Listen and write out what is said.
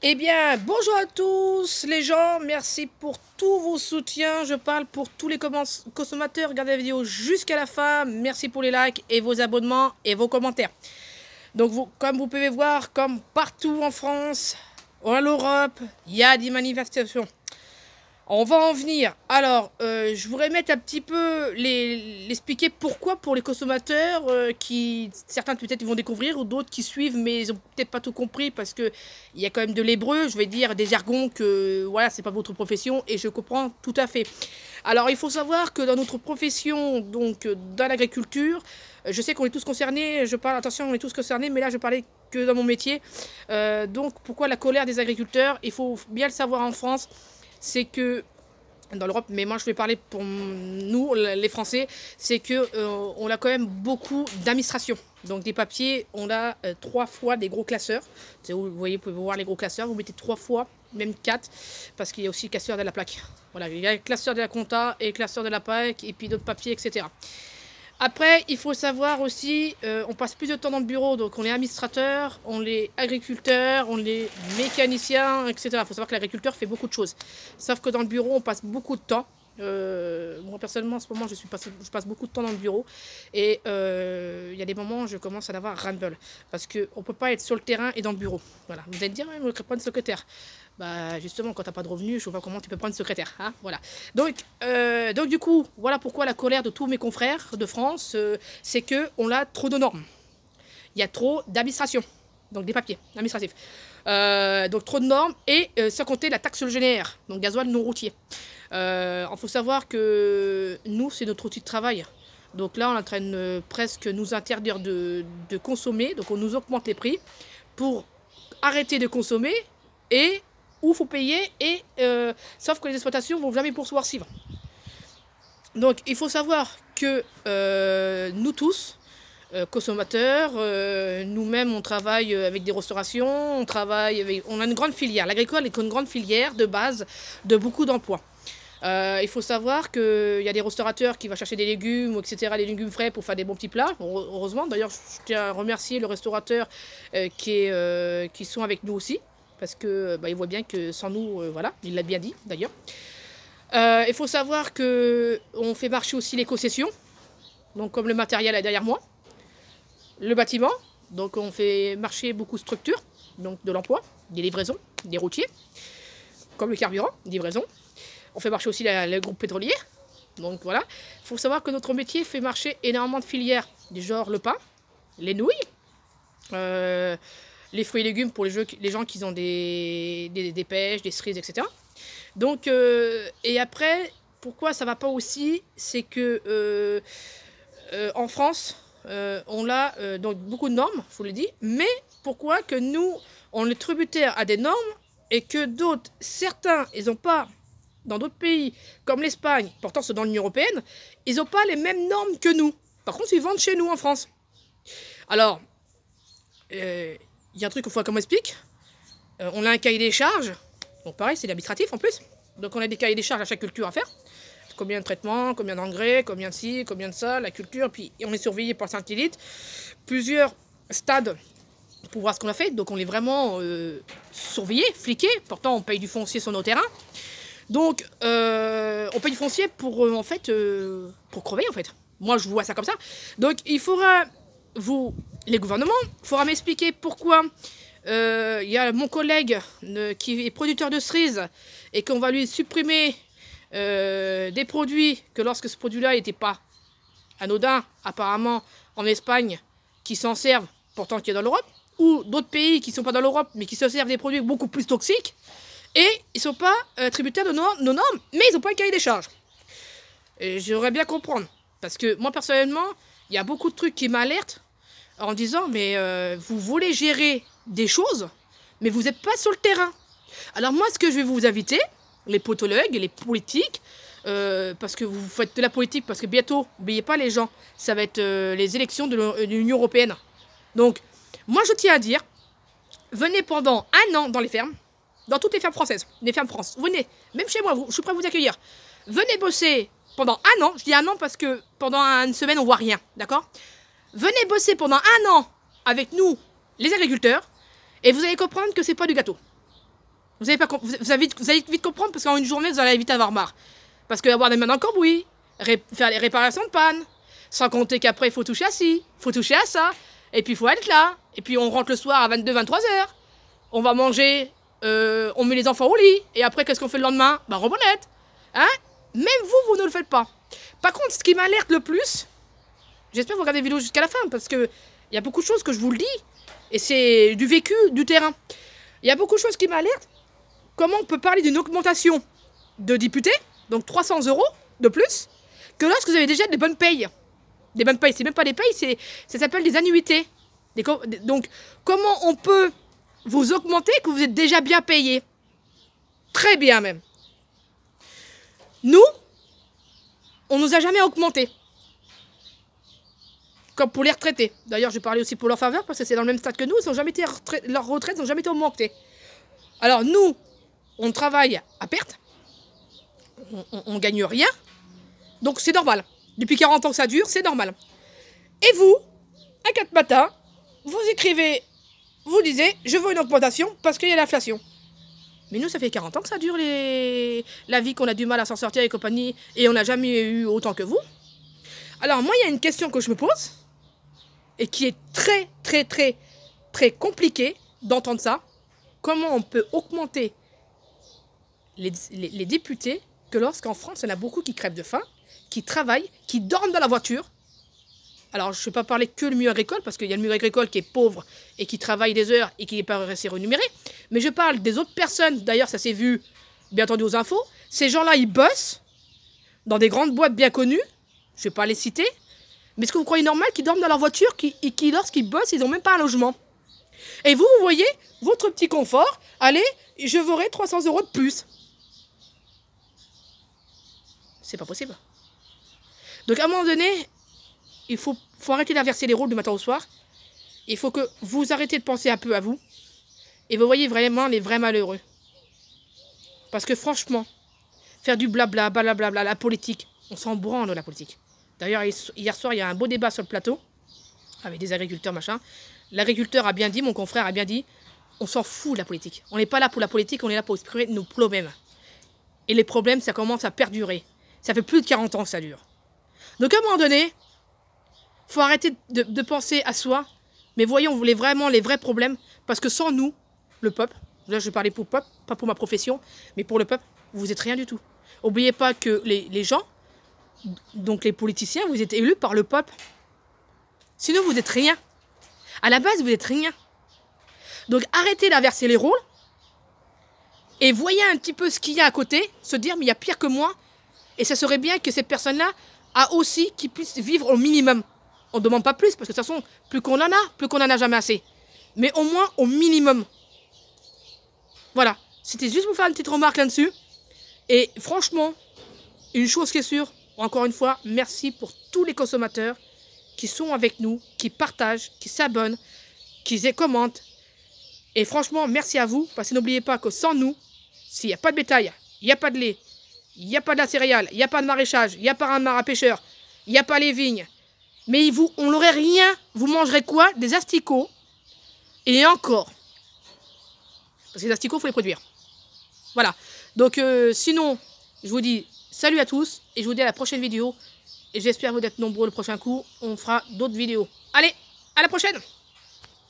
Eh bien, bonjour à tous les gens, merci pour tous vos soutiens, je parle pour tous les consommateurs, regardez la vidéo jusqu'à la fin, merci pour les likes et vos abonnements et vos commentaires. Donc comme vous pouvez voir, comme partout en France, en Europe, il y a des manifestations. On va en venir. Alors, euh, je voudrais mettre un petit peu l'expliquer pourquoi pour les consommateurs euh, qui certains peut-être vont découvrir ou d'autres qui suivent mais ils ont peut-être pas tout compris parce que il y a quand même de l'hébreu, je vais dire des jargons que voilà c'est pas votre profession et je comprends tout à fait. Alors il faut savoir que dans notre profession donc dans l'agriculture, je sais qu'on est tous concernés. Je parle attention, on est tous concernés, mais là je parlais que dans mon métier. Euh, donc pourquoi la colère des agriculteurs Il faut bien le savoir en France c'est que dans l'Europe, mais moi je vais parler pour nous, les Français, c'est que euh, on a quand même beaucoup d'administration. Donc des papiers, on a euh, trois fois des gros classeurs. Vous voyez, vous pouvez voir les gros classeurs, vous mettez trois fois, même quatre, parce qu'il y a aussi le classeur de la plaque. Voilà, il y a le classeur de la compta et le classeur de la plaque, et puis d'autres papiers, etc. Après, il faut savoir aussi, euh, on passe plus de temps dans le bureau, donc on est administrateur, on est agriculteur, on est mécanicien, etc. Il faut savoir que l'agriculteur fait beaucoup de choses. Sauf que dans le bureau, on passe beaucoup de temps. Euh, moi personnellement en ce moment je, suis je passe beaucoup de temps dans le bureau et euh, il y a des moments où je commence à un ramble parce qu'on ne peut pas être sur le terrain et dans le bureau. Voilà. Vous allez me dire, mais ne pas une secrétaire. Bah, justement quand tu n'as pas de revenus, je vois comment tu peux prendre une secrétaire. Hein, voilà. donc, euh, donc du coup, voilà pourquoi la colère de tous mes confrères de France, c'est qu'on a trop de normes. Il y a trop d'administration, donc des papiers administratifs. Euh, donc trop de normes et euh, sans compter la taxe GNR, donc gasoil non routier. Euh, il faut savoir que nous, c'est notre outil de travail. Donc là, on est en train de presque nous interdire de, consommer, donc on nous augmente les prix pour arrêter de consommer et où faut payer et sauf que les exploitations vont jamais poursuivre. Donc il faut savoir que nous tous, euh, consommateurs. Euh, nous-mêmes, on travaille euh, avec des restaurations, on travaille avec, on a une grande filière. L'agricole est une grande filière de base de beaucoup d'emplois. il faut savoir qu'il y a des restaurateurs qui vont chercher des légumes, etc., des légumes frais pour faire des bons petits plats. Heureusement, d'ailleurs, je tiens à remercier le restaurateur qui, est, qui sont avec nous aussi, parce que bah, voit bien que sans nous, voilà, il l'a bien dit d'ailleurs. il faut savoir qu'on fait marcher aussi les concessions, donc comme le matériel est derrière moi le bâtiment, donc on fait marcher beaucoup de structures, donc de l'emploi, des livraisons, des routiers, comme le carburant, livraison. On fait marcher aussi le groupe pétrolier. Donc voilà, il faut savoir que notre métier fait marcher énormément de filières, du genre le pain, les nouilles, euh, les fruits et légumes pour les, les gens qui ont des, pêches, des cerises, etc. Donc, euh, et après, pourquoi ça va pas aussi, c'est que euh, en France, euh, on a euh, donc beaucoup de normes, je vous le dis, mais pourquoi que nous, on est tributaire à des normes et que d'autres, certains, ils n'ont pas, dans d'autres pays, comme l'Espagne, pourtant c'est dans l'Union Européenne, ils n'ont pas les mêmes normes que nous. Par contre, ils vendent chez nous en France. Alors, euh, il y a un truc qu'il faut qu'on explique. on a un cahier des charges, donc pareil, c'est l'administratif en plus. Donc on a des cahiers des charges à chaque culture à faire combien de traitements, combien d'engrais, combien de ci, combien de ça, la culture. Puis on est surveillé par satellite, plusieurs stades pour voir ce qu'on a fait. Donc on est vraiment euh, surveillé, fliqué. Pourtant on paye du foncier sur nos terrains. Donc euh, on paye du foncier pour euh, en fait pour crever en fait. Moi je vois ça comme ça. Donc il faudra vous les gouvernements, il faudra m'expliquer pourquoi il y a mon collègue qui est producteur de cerises et qu'on va lui supprimer euh, des produits que lorsque ce produit-là n'était pas anodin, apparemment, en Espagne, qui s'en servent, pourtant y est dans l'Europe, ou d'autres pays qui ne sont pas dans l'Europe, mais qui se servent des produits beaucoup plus toxiques, et ils ne sont pas euh, tributaires de nos, normes, mais ils n'ont pas un cahier des charges. Et j'aurais bien comprendre, parce que moi, personnellement, il y a beaucoup de trucs qui m'alertent en disant, mais euh, vous voulez gérer des choses, mais vous n'êtes pas sur le terrain. Alors moi, ce que je vais vous inviter, les potologues, les politiques, euh, parce que vous faites de la politique, parce que bientôt, n'oubliez pas les gens, ça va être euh, les élections de l'Union Européenne. Donc, moi je tiens à dire, venez pendant un an dans les fermes, dans toutes les fermes françaises, les fermes France, venez, même chez moi, vous, je suis prêt à vous accueillir. Venez bosser pendant un an, je dis un an parce que pendant une semaine on voit rien, d'accord Venez bosser pendant un an avec nous, les agriculteurs, et vous allez comprendre que c'est pas du gâteau. Vous allez, vite, comprendre parce qu'en une journée, vous allez vite avoir marre. Parce que avoir des mains dans le faire les réparations de panne, sans compter qu'après, il faut toucher à ci, il faut toucher à ça, et puis il faut être là. Et puis on rentre le soir à 22-23 heures, on va manger, euh, on met les enfants au lit, et après, qu'est-ce qu'on fait le lendemain Ben, bah, rebonnette Hein Même vous, vous ne le faites pas. Par contre, ce qui m'alerte le plus, j'espère que vous regardez la vidéo jusqu'à la fin, parce qu'il y a beaucoup de choses que je vous le dis, et c'est du vécu, du terrain. Il y a beaucoup de choses qui m'alertent, comment on peut parler d'une augmentation de députés, donc 300 euros de plus, que lorsque vous avez déjà des bonnes payes Des bonnes payes, c'est même pas des payes, ça s'appelle des annuités. donc, comment on peut vous augmenter que vous êtes déjà bien payé Très bien même. Nous, on nous a jamais augmenté. Comme pour les retraités. D'ailleurs, je parlais aussi pour leur faveur parce que c'est dans le même stade que nous. Ils jamais été leurs retraites n'ont jamais été augmentées. Alors nous, on travaille à perte, on, ne gagne rien, donc c'est normal. Depuis 40 ans que ça dure, c'est normal. Et vous, à 4 matins, vous écrivez, vous disiez, je veux une augmentation parce qu'il y a l'inflation. Mais nous, ça fait 40 ans que ça dure les... la vie, qu'on a du mal à s'en sortir et compagnie, et on n'a jamais eu autant que vous. Alors moi, il y a une question que je me pose, et qui est très, très, très, très compliquée d'entendre ça. Comment on peut augmenter les, députés que lorsqu'en France, il y a beaucoup qui crèvent de faim, qui travaillent, qui dorment dans la voiture. Alors, je ne vais pas parler que le mur agricole, parce qu'il y a le mur agricole qui est pauvre et qui travaille des heures et qui n'est pas assez renuméré. Mais je parle des autres personnes, d'ailleurs, ça s'est vu, bien entendu, aux infos. Ces gens-là, ils bossent dans des grandes boîtes bien connues. Je ne vais pas les citer. Mais est-ce que vous croyez normal qu'ils dorment dans la voiture qu'ils et qui, lorsqu'ils bossent, ils n'ont même pas un logement Et vous, vous voyez, votre petit confort, allez, je verrai 300 euros de plus. C'est pas possible. Donc à un moment donné, il faut, faut arrêter d'inverser les rôles du matin au soir. Il faut que vous arrêtez de penser un peu à vous et vous voyez vraiment les vrais malheureux. Parce que franchement, faire du blabla, blablabla, la politique, on s'en branle de la politique. D'ailleurs, hier soir, il y a un beau débat sur le plateau avec des agriculteurs, machin. L'agriculteur a bien dit, mon confrère a bien dit, on s'en fout de la politique. On n'est pas là pour la politique, on est là pour exprimer nos problèmes. Et les problèmes, ça commence à perdurer. Ça fait plus de 40 ans que ça dure. Donc à un moment donné, faut arrêter de, penser à soi, mais voyons les, vraiment les vrais problèmes, parce que sans nous, le peuple, là je vais parler pour le peuple, pas pour ma profession, mais pour le peuple, vous n'êtes rien du tout. N'oubliez pas que les, gens, donc les politiciens, vous êtes élus par le peuple. Sinon, vous n'êtes rien. À la base, vous n'êtes rien. Donc arrêtez d'inverser les rôles et voyez un petit peu ce qu'il y a à côté, se dire, mais il y a pire que moi, et ça serait bien que ces personnes-là a aussi qu'il puissent vivre au minimum. On ne demande pas plus, parce que de toute façon, plus qu'on en a, plus qu'on en a jamais assez. Mais au moins au minimum. Voilà. C'était juste pour faire une petite remarque là-dessus. Et franchement, une chose qui est sûre, encore une fois, merci pour tous les consommateurs qui sont avec nous, qui partagent, qui s'abonnent, qui commentent. Et franchement, merci à vous, parce que n'oubliez pas que sans nous, s'il n'y a pas de bétail, il n'y a pas de lait, il n'y a pas de la céréale, il n'y a pas de maraîchage, il n'y a pas un maraîcher, pêcheur, il n'y a pas les vignes. Mais vous, on n'aurait rien. Vous mangerez quoi Des asticots. Et encore. Parce que les asticots, il faut les produire. Voilà. Donc, euh, sinon, je vous dis salut à tous. Et je vous dis à la prochaine vidéo. Et j'espère vous d'être nombreux le prochain coup. On fera d'autres vidéos. Allez, à la prochaine